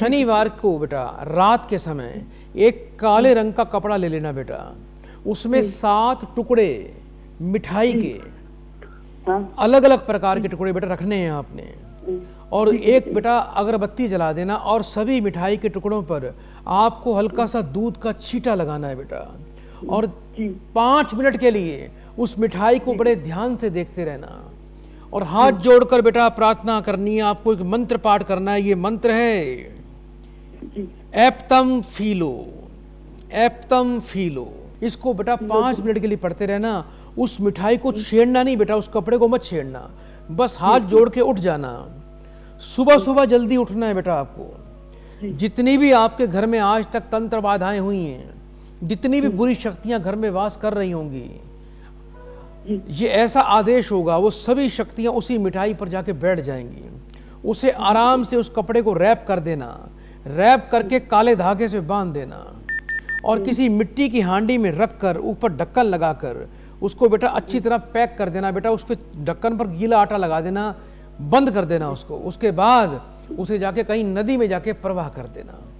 शनिवार को बेटा रात के समय एक काले रंग का कपड़ा ले लेना बेटा उसमें सात टुकड़े मिठाई के हाँ। अलग अलग प्रकार के टुकड़े बेटा रखने हैं आपने और एक बेटा अगरबत्ती जला देना और सभी मिठाई के टुकड़ों पर आपको हल्का सा दूध का छीटा लगाना है बेटा और पाँच मिनट के लिए उस मिठाई को बड़े ध्यान से देखते रहना और हाथ जोड़कर बेटा प्रार्थना करनी है आपको एक मंत्र पाठ करना है ये मंत्र है एप्तम फीलो एप्तम फीलो इसको बेटा पांच मिनट के लिए पढ़ते रहना उस मिठाई को छेड़ना नहीं बेटा उस कपड़े को मत छेड़ना बस हाथ जोड़ के उठ जाना सुबह सुबह जल्दी उठना है बेटा आपको जितनी भी आपके घर में आज तक तंत्र बाधाएं हुई हैं जितनी भी बुरी शक्तियां घर में वास कर रही होंगी ये ऐसा आदेश होगा वो सभी शक्तियां उसी मिठाई पर जाके बैठ जाएंगी उसे आराम से उस कपड़े को रैप कर देना रैप करके काले धागे से बांध देना और हम्म। किसी मिट्टी की हांडी में रख कर ऊपर ढक्कन लगाकर उसको बेटा अच्छी हम्म। तरह पैक कर देना बेटा उस पर ढक्कन पर गीला आटा लगा देना बंद कर देना उसको उसके बाद उसे जाके कहीं नदी में जाके प्रवाह कर देना